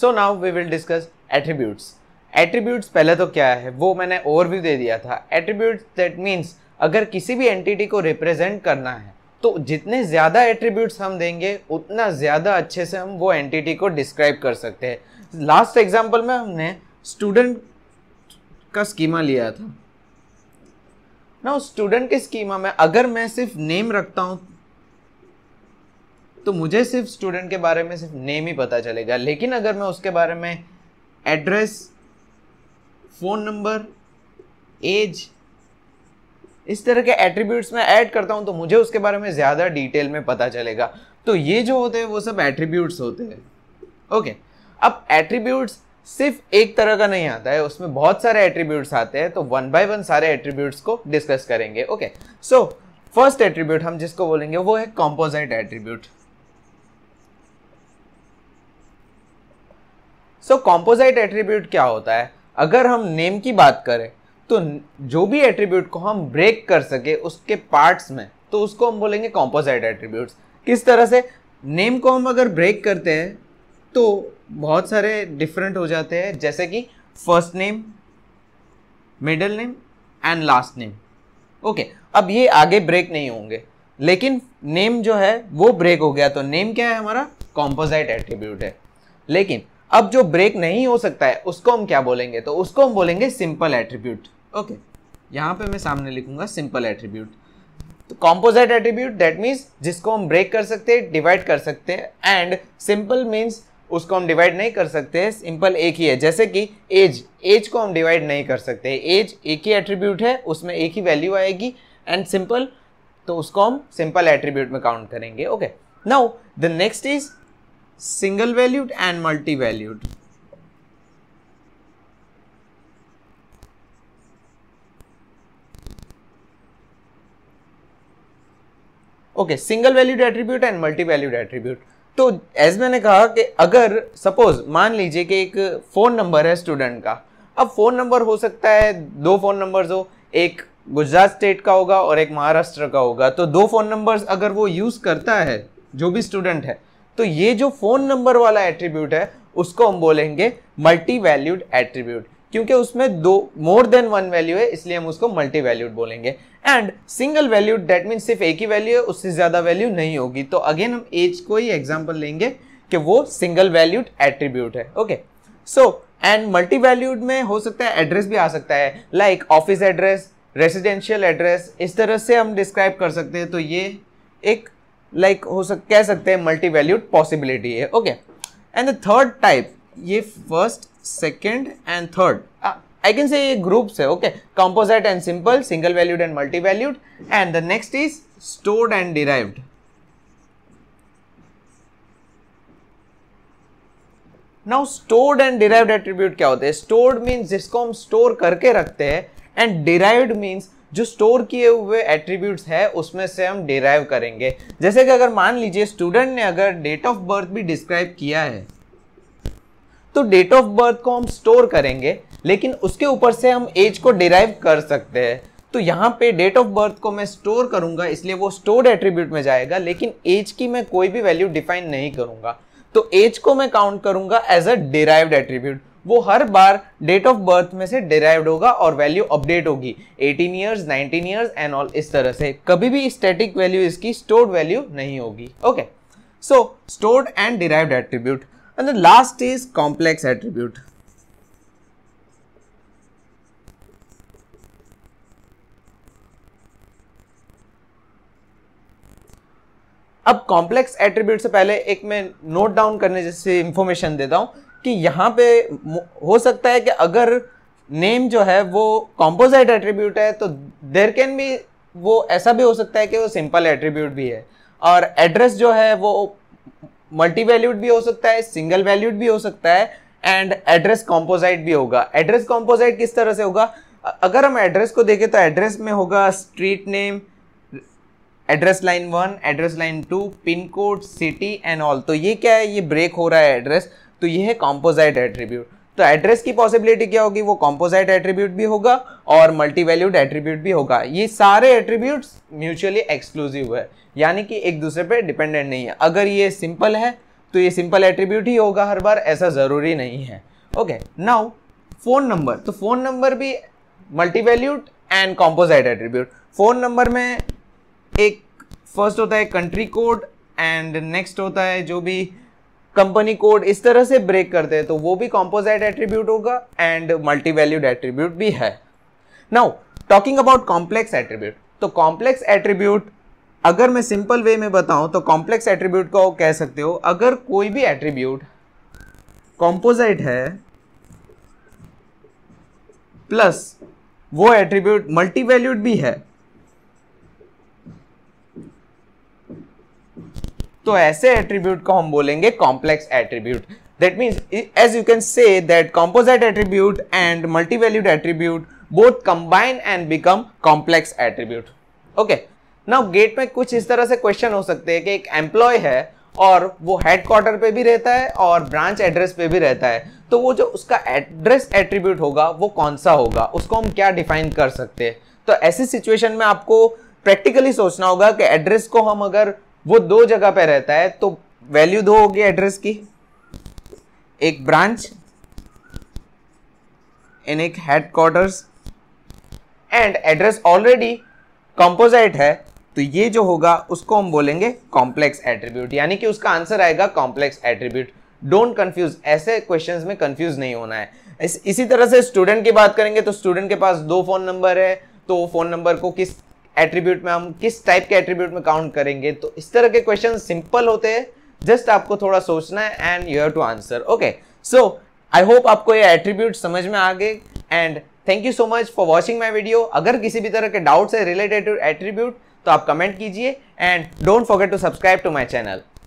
so now we will discuss attributes attributes पहले तो क्या है वो मैंने ओवरव्यू दे दिया था एट्रीब्यूट्स दैट मीन्स अगर किसी भी एंटिटी को रिप्रेजेंट करना है तो जितने ज़्यादा एट्रीब्यूट्स हम देंगे उतना ज़्यादा अच्छे से हम वो एंटिटी को डिस्क्राइब कर सकते हैं लास्ट एग्जाम्पल में हमने स्टूडेंट का स्कीमा लिया था ना स्टूडेंट के स्कीमा में अगर मैं सिर्फ नेम रखता हूँ तो मुझे सिर्फ स्टूडेंट के बारे में सिर्फ नेम ही पता चलेगा लेकिन अगर मैं उसके बारे में एड्रेस फ़ोन नंबर एज इस तरह के एट्रीब्यूट्स में ऐड करता हूँ तो मुझे उसके बारे में ज़्यादा डिटेल में पता चलेगा तो ये जो होते हैं वो सब एट्रीब्यूट्स होते हैं ओके अब एट्रीब्यूट्स सिर्फ एक तरह का नहीं आता है उसमें बहुत सारे एट्रीब्यूट्स आते हैं तो वन बाय वन सारे एट्रीब्यूट्स को डिस्कस करेंगे ओके सो फर्स्ट एट्रीब्यूट हम जिसको बोलेंगे वो है composite attribute so composite attribute क्या होता है अगर हम नेम की बात करें तो जो भी एट्रीब्यूट को हम ब्रेक कर सके उसके पार्ट्स में तो उसको हम बोलेंगे कॉम्पोजाइट एट्रीब्यूट्स किस तरह से नेम को हम अगर ब्रेक करते हैं तो बहुत सारे डिफरेंट हो जाते हैं जैसे कि first name middle name and last name okay अब ये आगे ब्रेक नहीं होंगे लेकिन नेम जो है वो ब्रेक हो गया तो नेम क्या है हमारा कॉम्पोजाइट एट्रीब्यूट है लेकिन अब जो ब्रेक नहीं हो सकता है उसको हम क्या बोलेंगे तो उसको हम बोलेंगे सिंपल एट्रीब्यूट ओके यहाँ पे मैं सामने लिखूंगा सिंपल एट्रीब्यूट तो कॉम्पोजिट एट्रीब्यूट दैट मीन्स जिसको हम ब्रेक कर सकते हैं डिवाइड कर सकते हैं एंड सिंपल मीन्स उसको हम डिवाइड नहीं कर सकते सिंपल एक ही है जैसे कि एज एज को हम डिवाइड नहीं कर सकते एज एक ही एट्रीब्यूट है उसमें एक ही वैल्यू आएगी एंड सिंपल तो उसको हम सिंपल एट्रीब्यूट में काउंट करेंगे okay now the next is single valued and multi valued okay single valued attribute and multi valued attribute तो एज मैंने कहा कि अगर सपोज मान लीजिए कि एक फ़ोन नंबर है स्टूडेंट का अब फ़ोन नंबर हो सकता है दो फ़ोन नंबर्स हो एक गुजरात स्टेट का होगा और एक महाराष्ट्र का होगा तो दो फ़ोन नंबर्स अगर वो यूज़ करता है जो भी स्टूडेंट है तो ये जो फ़ोन नंबर वाला एट्रीब्यूट है उसको हम बोलेंगे मल्टी वैल्यूड एट्रीब्यूट क्योंकि उसमें दो मोर देन वन वैल्यू है इसलिए हम उसको मल्टी वैल्यूड बोलेंगे and single valued that mean सिर्फ एक ही वैल्यू है उससे ज़्यादा वैल्यू नहीं होगी तो अगेन हम एज को ही एग्जाम्पल लेंगे कि वो सिंगल वैल्यूड एट्रीब्यूट है okay so and multi valued में हो सकता है एड्रेस भी आ सकता है like office address residential address इस तरह से हम डिस्क्राइब कर सकते हैं तो ये एक लाइक हो सक कह सकते हैं मल्टी वैल्यूड पॉसिबिलिटी है okay and the third type ये first second and third I can say ये ग्रुप्स है okay composite and simple single valued and multi valued and the next is stored and derived now stored and derived attribute क्या होते हैं stored means जिसको हम store करके रखते हैं एंड डिराइव्ड मीन्स जो स्टोर किए हुए एट्रीब्यूट्स है उसमें से हम डेराइव करेंगे जैसे कि अगर मान लीजिए स्टूडेंट ने अगर डेट ऑफ बर्थ भी डिस्क्राइब किया है तो डेट ऑफ बर्थ को हम स्टोर करेंगे लेकिन उसके ऊपर से हम एज को डिराइव कर सकते हैं तो यहाँ पे डेट ऑफ बर्थ को मैं स्टोर करूंगा इसलिए वो स्टोर एट्रीब्यूट में जाएगा लेकिन एज की मैं कोई भी वैल्यू डिफाइन नहीं करूंगा तो एज को मैं काउंट करूंगा एज अ डिराइव्ड एट्रीब्यूट वो हर बार डेट ऑफ बर्थ में से डिराइव होगा और वैल्यू अपडेट होगी 18 इयर्स 19 इयर्स एंड ऑल इस तरह से कभी भी स्टैटिक वैल्यू इसकी स्टोर्ड वैल्यू नहीं होगी okay so stored and derived attribute and the last is complex attribute अब कॉम्प्लेक्स एट्रीब्यूट से पहले एक मैं नोट डाउन करने जैसे इंफॉर्मेशन देता हूं कि यहाँ पे हो सकता है कि अगर नेम जो है वो कॉम्पोजिट एट्रीब्यूट है तो देर कैन भी वो ऐसा भी हो सकता है कि वो सिंपल एट्रीब्यूट भी है और एड्रेस जो है वो मल्टी वैल्यूड भी हो सकता है सिंगल वैल्यूड भी हो सकता है एंड एड्रेस कॉम्पोजाइट भी होगा एड्रेस कॉम्पोजाइट किस तरह से होगा अगर हम एड्रेस को देखें तो एड्रेस में होगा street name address line one address line two pin code city and all तो ये क्या है ये ब्रेक हो रहा है एड्रेस तो यह है कॉम्पोजाइट एट्रीब्यूट तो एड्रेस की पॉसिबिलिटी क्या होगी वो कॉम्पोजाइट एट्रीब्यूट भी होगा और मल्टी वैल्यूड एट्रीब्यूट भी होगा ये सारे एट्रीब्यूट म्यूचुअली एक्सक्लूसिव है यानी कि एक दूसरे पर डिपेंडेंट नहीं है अगर ये सिंपल है तो ये सिंपल एट्रीब्यूट ही होगा हर बार ऐसा ज़रूरी नहीं है ओके नाउ फ़ोन नंबर तो फ़ोन नंबर भी multi valued and composite attribute phone number में एक फर्स्ट होता है कंट्री कोड एंड नेक्स्ट होता है जो भी कंपनी कोड इस तरह से ब्रेक करते हैं तो वो भी कॉम्पोजाइट एट्रीब्यूट होगा एंड मल्टी वैल्यूड एट्रीब्यूट भी है now talking about complex attribute तो कॉम्प्लेक्स एट्रीब्यूट अगर मैं सिंपल वे में बताऊं तो कॉम्प्लेक्स एट्रीब्यूट को कह सकते हो अगर कोई भी एट्रीब्यूट कॉम्पोजाइट है प्लस वो एट्रीब्यूट मल्टी वैल्यूड भी है तो ऐसे एट्रीब्यूट को हम बोलेंगे complex attribute that means as you can say that composite attribute and multi valued attribute both combine and become complex attribute okay now get में कुछ इस तरह से क्वेश्चन हो सकते हैं कि एक एम्प्लॉय है और वो हेडक्वार्टर पे भी रहता है और ब्रांच एड्रेस पे भी रहता है तो वो जो उसका एड्रेस एट्रीब्यूट होगा वो कौन सा होगा उसको हम क्या डिफाइन कर सकते हैं तो ऐसी सिचुएशन में आपको प्रैक्टिकली सोचना होगा कि एड्रेस को हम अगर वो दो जगह पे रहता है तो वैल्यू दो होगी एड्रेस की एक ब्रांच इन एक head and address already composite है तो ये जो होगा उसको हम बोलेंगे कॉम्प्लेक्स एट्रीब्यूट यानी कि उसका आंसर आएगा कॉम्प्लेक्स एट्रीब्यूट डोंट कंफ्यूज ऐसे क्वेश्चंस में कंफ्यूज नहीं होना है इस, इसी तरह से स्टूडेंट की बात करेंगे तो स्टूडेंट के पास दो फोन नंबर है तो फोन नंबर को किस एट्रीब्यूट में हम किस टाइप के एट्रीब्यूट में काउंट करेंगे तो इस तरह के क्वेश्चन सिंपल होते हैं जस्ट आपको थोड़ा सोचना है and you have to answer okay so I hope आपको ये एट्रीब्यूट समझ में आ गए and thank you so much for watching my video अगर किसी भी तरह के डाउट्स है रिलेटेड टू एट्रीब्यूट तो आप कमेंट कीजिए and don't forget to subscribe to my channel